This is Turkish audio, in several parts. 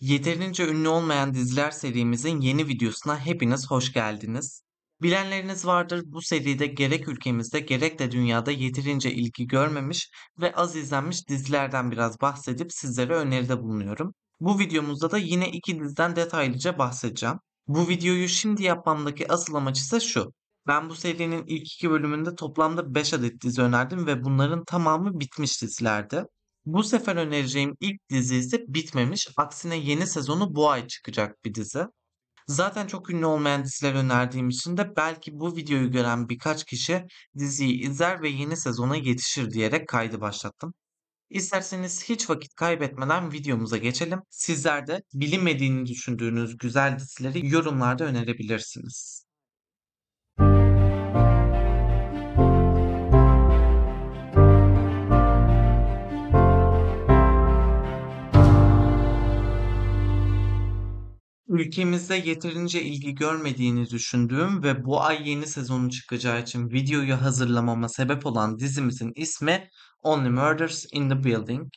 Yeterince ünlü olmayan diziler serimizin yeni videosuna hepiniz hoş geldiniz. Bilenleriniz vardır bu seride gerek ülkemizde gerek de dünyada yeterince ilgi görmemiş ve az izlenmiş dizilerden biraz bahsedip sizlere öneride bulunuyorum. Bu videomuzda da yine iki diziden detaylıca bahsedeceğim. Bu videoyu şimdi yapmamdaki asıl amaç ise şu. Ben bu serinin ilk iki bölümünde toplamda 5 adet dizi önerdim ve bunların tamamı bitmiş dizilerdi. Bu sefer önereceğim ilk dizi ise bitmemiş. Aksine yeni sezonu bu ay çıkacak bir dizi. Zaten çok ünlü olmayan diziler önerdiğim için de belki bu videoyu gören birkaç kişi diziyi izler ve yeni sezona yetişir diyerek kaydı başlattım. İsterseniz hiç vakit kaybetmeden videomuza geçelim. Sizler de bilinmediğini düşündüğünüz güzel dizileri yorumlarda önerebilirsiniz. ülkemizde yeterince ilgi görmediğini düşündüğüm ve bu ay yeni sezonu çıkacağı için videoyu hazırlamama sebep olan dizimizin ismi Only Murders in the Building.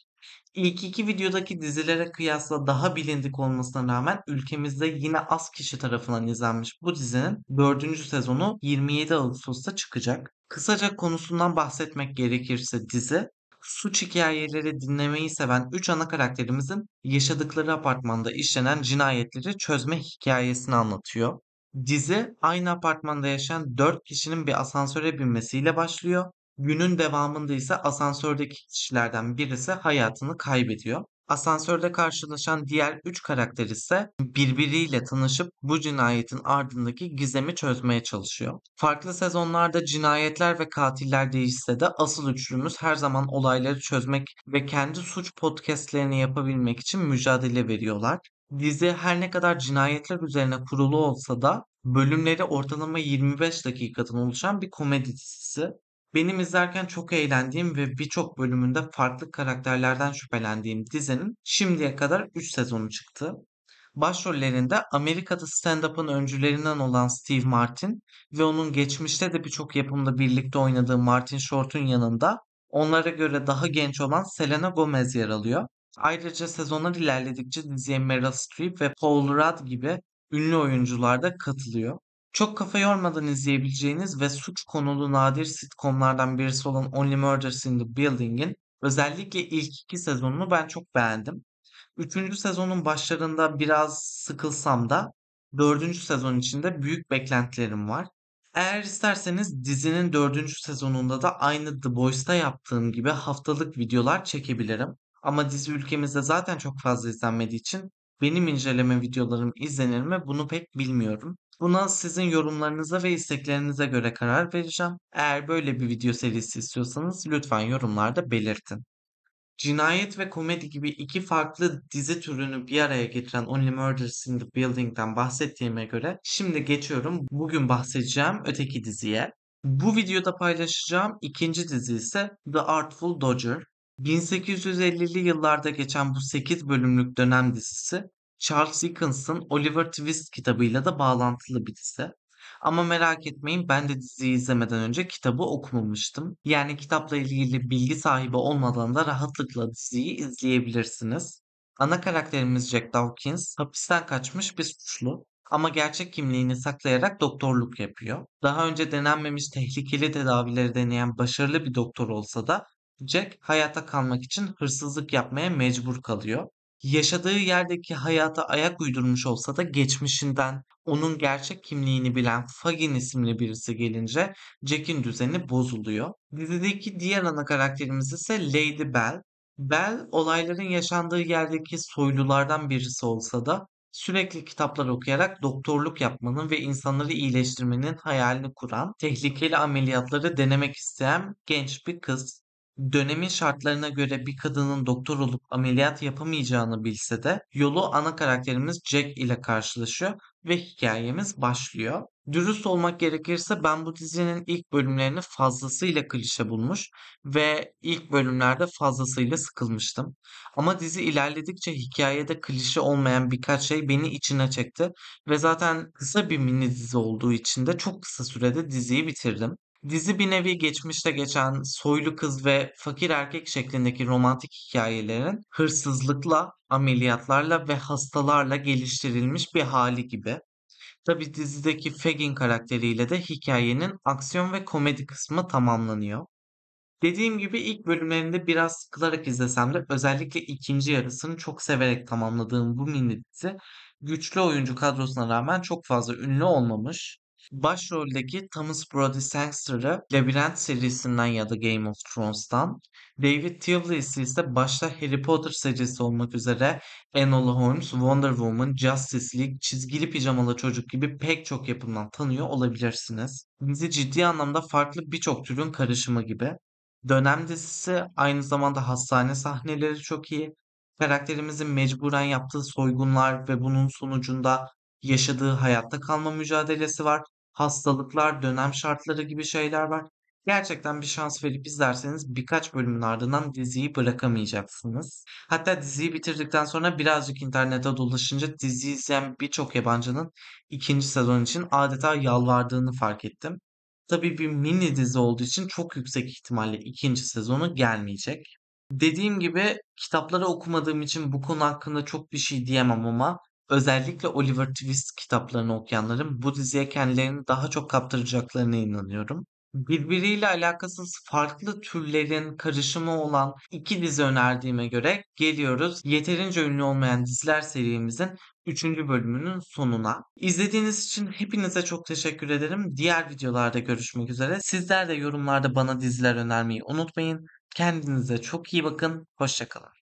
İlk iki videodaki dizilere kıyasla daha bilindik olmasına rağmen ülkemizde yine az kişi tarafından izlenmiş bu dizinin 4. sezonu 27 Ağustos'ta çıkacak. Kısaca konusundan bahsetmek gerekirse dizi suç hikayeleri dinlemeyi seven 3 ana karakterimizin yaşadıkları apartmanda işlenen cinayetleri çözme hikayesini anlatıyor. Dizi aynı apartmanda yaşayan 4 kişinin bir asansöre binmesiyle başlıyor. Günün devamında ise asansördeki kişilerden birisi hayatını kaybediyor. Asansörde karşılaşan diğer 3 karakter ise birbiriyle tanışıp bu cinayetin ardındaki gizemi çözmeye çalışıyor. Farklı sezonlarda cinayetler ve katiller değişse de asıl üçlümüz her zaman olayları çözmek ve kendi suç podcastlerini yapabilmek için mücadele veriyorlar. Dizi her ne kadar cinayetler üzerine kurulu olsa da bölümleri ortalama 25 dakikadan oluşan bir komedi dizisi. Benim izlerken çok eğlendiğim ve birçok bölümünde farklı karakterlerden şüphelendiğim dizinin şimdiye kadar 3 sezonu çıktı. Başrollerinde Amerika'da stand-up'ın öncülerinden olan Steve Martin ve onun geçmişte de birçok yapımda birlikte oynadığı Martin Short'un yanında onlara göre daha genç olan Selena Gomez yer alıyor. Ayrıca sezonlar ilerledikçe diziye Meryl Streep ve Paul Rudd gibi ünlü oyuncular da katılıyor. Çok kafa yormadan izleyebileceğiniz ve suç konulu nadir sitcomlardan birisi olan Only Murders in the Building'in özellikle ilk iki sezonunu ben çok beğendim. Üçüncü sezonun başlarında biraz sıkılsam da dördüncü sezon içinde büyük beklentilerim var. Eğer isterseniz dizinin dördüncü sezonunda da aynı The Boys'ta yaptığım gibi haftalık videolar çekebilirim. Ama dizi ülkemizde zaten çok fazla izlenmediği için benim inceleme videolarım izlenir mi bunu pek bilmiyorum. Buna sizin yorumlarınıza ve isteklerinize göre karar vereceğim. Eğer böyle bir video serisi istiyorsanız lütfen yorumlarda belirtin. Cinayet ve komedi gibi iki farklı dizi türünü bir araya getiren Only Murders in the Building'den bahsettiğime göre şimdi geçiyorum bugün bahsedeceğim öteki diziye. Bu videoda paylaşacağım ikinci dizi ise The Artful Dodger. 1850'li yıllarda geçen bu 8 bölümlük dönem dizisi Charles Dickens'ın Oliver Twist kitabıyla da bağlantılı bir dizi. Ama merak etmeyin ben de diziyi izlemeden önce kitabı okumamıştım. Yani kitapla ilgili bilgi sahibi olmadan da rahatlıkla diziyi izleyebilirsiniz. Ana karakterimiz Jack Dawkins hapisten kaçmış bir suçlu ama gerçek kimliğini saklayarak doktorluk yapıyor. Daha önce denenmemiş tehlikeli tedavileri deneyen başarılı bir doktor olsa da Jack hayata kalmak için hırsızlık yapmaya mecbur kalıyor. Yaşadığı yerdeki hayata ayak uydurmuş olsa da geçmişinden onun gerçek kimliğini bilen Fagin isimli birisi gelince Jack'in düzeni bozuluyor. Dizideki diğer ana karakterimiz ise Lady Bell. Bell olayların yaşandığı yerdeki soylulardan birisi olsa da sürekli kitaplar okuyarak doktorluk yapmanın ve insanları iyileştirmenin hayalini kuran, tehlikeli ameliyatları denemek isteyen genç bir kız. Dönemin şartlarına göre bir kadının doktor olup ameliyat yapamayacağını bilse de yolu ana karakterimiz Jack ile karşılaşıyor ve hikayemiz başlıyor. Dürüst olmak gerekirse ben bu dizinin ilk bölümlerini fazlasıyla klişe bulmuş ve ilk bölümlerde fazlasıyla sıkılmıştım. Ama dizi ilerledikçe hikayede klişe olmayan birkaç şey beni içine çekti ve zaten kısa bir mini dizi olduğu için de çok kısa sürede diziyi bitirdim. Dizi bir nevi geçmişte geçen soylu kız ve fakir erkek şeklindeki romantik hikayelerin hırsızlıkla, ameliyatlarla ve hastalarla geliştirilmiş bir hali gibi. Tabi dizideki Fagin karakteriyle de hikayenin aksiyon ve komedi kısmı tamamlanıyor. Dediğim gibi ilk bölümlerinde biraz sıkılarak izlesem de özellikle ikinci yarısını çok severek tamamladığım bu mini dizi güçlü oyuncu kadrosuna rağmen çok fazla ünlü olmamış Başroldeki Thomas Brody Sangster'ı labyrinth serisinden ya da Game of Thrones'tan, David Tewlis ise başta Harry Potter serisi olmak üzere Enola Holmes, Wonder Woman, Justice League, Çizgili Pijamalı Çocuk gibi pek çok yapımdan tanıyor olabilirsiniz. Bizi ciddi anlamda farklı birçok türün karışımı gibi. Dönem dizisi aynı zamanda hastane sahneleri çok iyi. Karakterimizin mecburen yaptığı soygunlar ve bunun sonucunda yaşadığı hayatta kalma mücadelesi var hastalıklar, dönem şartları gibi şeyler var. Gerçekten bir şans verip izlerseniz birkaç bölümün ardından diziyi bırakamayacaksınız. Hatta diziyi bitirdikten sonra birazcık internete dolaşınca dizi izleyen birçok yabancının ikinci sezon için adeta yalvardığını fark ettim. Tabii bir mini dizi olduğu için çok yüksek ihtimalle ikinci sezonu gelmeyecek. Dediğim gibi kitapları okumadığım için bu konu hakkında çok bir şey diyemem ama Özellikle Oliver Twist kitaplarını okuyanların bu diziye kendilerini daha çok kaptıracaklarına inanıyorum. Birbiriyle alakasız farklı türlerin karışımı olan iki dizi önerdiğime göre geliyoruz yeterince ünlü olmayan diziler serimizin 3. bölümünün sonuna. İzlediğiniz için hepinize çok teşekkür ederim. Diğer videolarda görüşmek üzere. Sizler de yorumlarda bana diziler önermeyi unutmayın. Kendinize çok iyi bakın. Hoşçakalın.